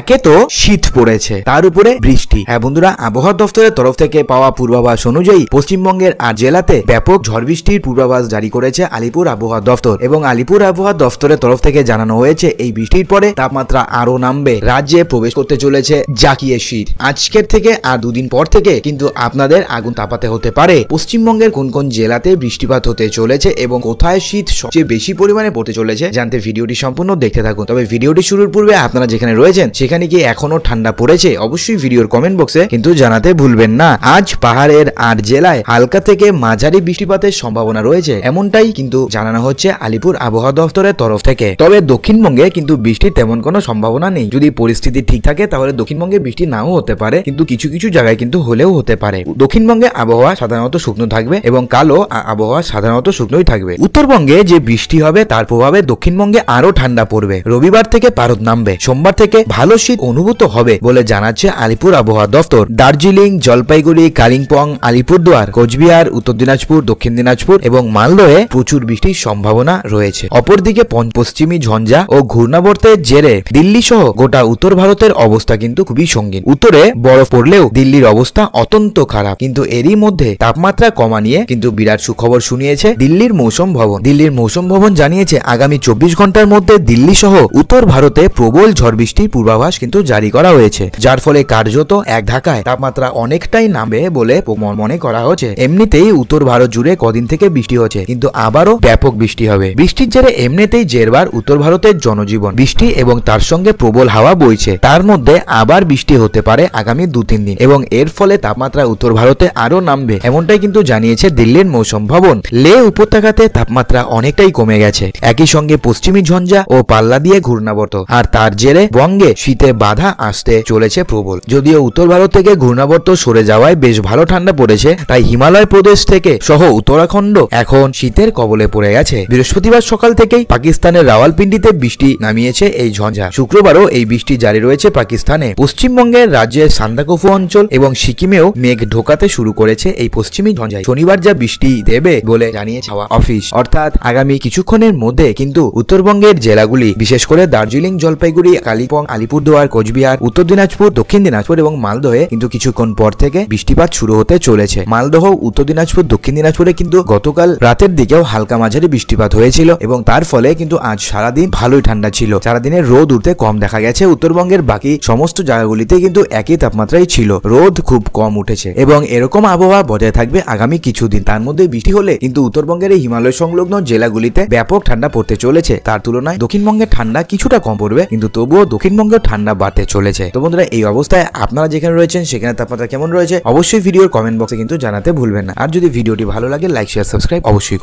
একে তো শীত পড়েছে তার উপরে বৃষ্টি হ্যাঁ বন্ধুরা আবহাওয়া দপ্তরের তরফ থেকে পাওয়া পূর্বাভাস অনুযায়ী পশ্চিমবঙ্গের আর জেলাতে ব্যাপক ঝড় বৃষ্টির পূর্বাভাস জারি করেছে আলিপুর আবহাওয়া দপ্তর এবং আলিপুর আবহাওয়া দপ্তরের তরফ থেকে জানানো হয়েছে এই বৃষ্টির পরে তাপমাত্রা আরো নামবে রাজ্যে প্রবেশ করতে চলেছে জাকিয়ে শীত আজকের থেকে আর দুদিন পর থেকে কিন্তু আপনাদের আগুন তাপাতে হতে পারে পশ্চিমবঙ্গের কোন কোন জেলাতে বৃষ্টিপাত হতে চলেছে এবং কোথায় শীত সবচেয়ে বেশি পরিমাণে পড়তে চলেছে জানতে ভিডিওটি সম্পূর্ণ দেখতে থাকুন তবে ভিডিওটি শুরুর পূর্বে আপনারা যেখানে রয়েছেন সেখানে গিয়ে এখনো ঠান্ডা পড়েছে অবশ্যই ভিডিওর কমেন্ট বক্সে কিন্তু জানাতে ভুলবেন না আজ পাহাড়ের আর জেলায় হালকা থেকে মাঝারি বৃষ্টিপাতের সম্ভাবনা রয়েছে এমনটাই কিন্তু জানানো হচ্ছে আলিপুর আবহাওয়া দফতরের তরফ থেকে তবে দক্ষিণবঙ্গে কিন্তু বৃষ্টির তেমন কোনো সম্ভাবনা নেই যদি পরিস্থিতি ঠিক থাকে তাহলে দক্ষিণবঙ্গে বৃষ্টি নাও হতে পারে কিন্তু কিছু কিছু জায়গায় কিন্তু হলেও হতে পারে দক্ষিণবঙ্গে আবহাওয়া সাধারণত শুকনো থাকবে এবং কালো আবহাওয়া সাধারণত শুকনোই থাকবে উত্তরবঙ্গে যে বৃষ্টি হবে তার প্রভাবে দক্ষিণবঙ্গে আরো ঠান্ডা পড়বে রবিবার থেকে পারদ নামবে সোমবার থেকে ভালো ভালো শীত অনুভূত হবে বলে জানাচ্ছে আলিপুর আবহাওয়া দপ্তর দার্জিলিং জলপাইগুড়ি কালিম্পং আলিপুরদুয়ার কোচবিহার উত্তর দিনাজপুর দক্ষিণ দিনাজপুর এবং মালদহে প্রচুর বৃষ্টির সম্ভাবনা রয়েছে অপরদিকে পশ্চিমী ঝঞ্ঝা ও ঘূর্ণাবর্তের জেরে দিল্লি সহ গোটা উত্তর ভারতের অবস্থা কিন্তু খুবই সঙ্গীন উত্তরে বরফ পড়লেও দিল্লির অবস্থা অত্যন্ত খারাপ কিন্তু এরই মধ্যে তাপমাত্রা কমা নিয়ে কিন্তু বিরাট সুখবর শুনিয়েছে দিল্লির মৌসুম ভবন দিল্লির মৌসুম ভবন জানিয়েছে আগামী চব্বিশ ঘন্টার মধ্যে দিল্লি সহ উত্তর ভারতে প্রবল ঝড় বৃষ্টির পূর্বাভাস পূর্বাভাস কিন্তু জারি করা হয়েছে যার ফলে কার্যত এক ঢাকায় তাপমাত্রা অনেকটাই নামবে বলে মনে করা হচ্ছে এমনিতেই উত্তর ভারত জুড়ে কদিন থেকে বৃষ্টি হচ্ছে কিন্তু আবারও ব্যাপক বৃষ্টি হবে বৃষ্টির জেরে এমনিতেই জেরবার উত্তর ভারতের জনজীবন বৃষ্টি এবং তার সঙ্গে প্রবল হাওয়া বইছে তার মধ্যে আবার বৃষ্টি হতে পারে আগামী দু তিন দিন এবং এর ফলে তাপমাত্রা উত্তর ভারতে আরো নামবে এমনটাই কিন্তু জানিয়েছে দিল্লির মৌসুম ভবন লে উপত্যকাতে তাপমাত্রা অনেকটাই কমে গেছে একই সঙ্গে পশ্চিমী ঝঞ্ঝা ও পাল্লা দিয়ে ঘূর্ণাবর্ত আর তার জেরে বঙ্গে শীতে বাধা আসতে চলেছে প্রবল যদিও উত্তর ভারত থেকে ঘূর্ণাবর্ত সরে যাওয়ায় বেশ ভালো ঠান্ডা পড়েছে তাই হিমালয় প্রদেশ থেকে সহ উত্তরাখণ্ড এখন শীতের কবলে পড়ে গেছে বৃহস্পতিবার সকাল থেকেই পাকিস্তানের রাওয়ালপিন্ডিতে বৃষ্টি নামিয়েছে এই ঝঞ্ঝা শুক্রবারও এই বৃষ্টি জারি রয়েছে পাকিস্তানে পশ্চিমবঙ্গের রাজ্যের সান্দাকফু অঞ্চল এবং সিকিমেও মেঘ ঢোকাতে শুরু করেছে এই পশ্চিমী ঝঞ্ঝায় শনিবার যা বৃষ্টি দেবে বলে জানিয়েছে হাওয়া অফিস অর্থাৎ আগামী কিছুক্ষণের মধ্যে কিন্তু উত্তরবঙ্গের জেলাগুলি বিশেষ করে দার্জিলিং জলপাইগুড়ি কালিপং আলিপুর আলিপুরদুয়ার কোচবিহার উত্তর দিনাজপুর দক্ষিণ দিনাজপুর এবং মালদহে কিন্তু কিছুক্ষণ পর থেকে বৃষ্টিপাত শুরু হতে চলেছে মালদহ উত্তর দিনাজপুর দক্ষিণ দিনাজপুরে কিন্তু গতকাল রাতের দিকেও হালকা মাঝারি বৃষ্টিপাত হয়েছিল এবং তার ফলে কিন্তু আজ সারাদিন ভালোই ঠান্ডা ছিল সারাদিনে রোদ উঠতে কম দেখা গেছে উত্তরবঙ্গের বাকি সমস্ত জায়গাগুলিতে কিন্তু একই তাপমাত্রাই ছিল রোদ খুব কম উঠেছে এবং এরকম আবহাওয়া বজায় থাকবে আগামী কিছুদিন তার মধ্যে বৃষ্টি হলে কিন্তু উত্তরবঙ্গের এই হিমালয় সংলগ্ন জেলাগুলিতে ব্যাপক ঠান্ডা পড়তে চলেছে তার তুলনায় দক্ষিণবঙ্গের ঠান্ডা কিছুটা কম পড়বে কিন্তু তবুও দক্ষিণবঙ্গের ঠান্ডা বাড়তে চলেছে তো বন্ধুরা এই অবস্থায় আপনারা যেখানে রয়েছেন সেখানে তাপমাত্রা কেমন রয়েছে অবশ্যই ভিডিওর কমেন্ট বক্সে কিন্তু জানাতে ভুলবেন না আর যদি ভিডিওটি ভালো লাগে লাইক শেয়ার সাবস্ক্রাইব অবশ্যই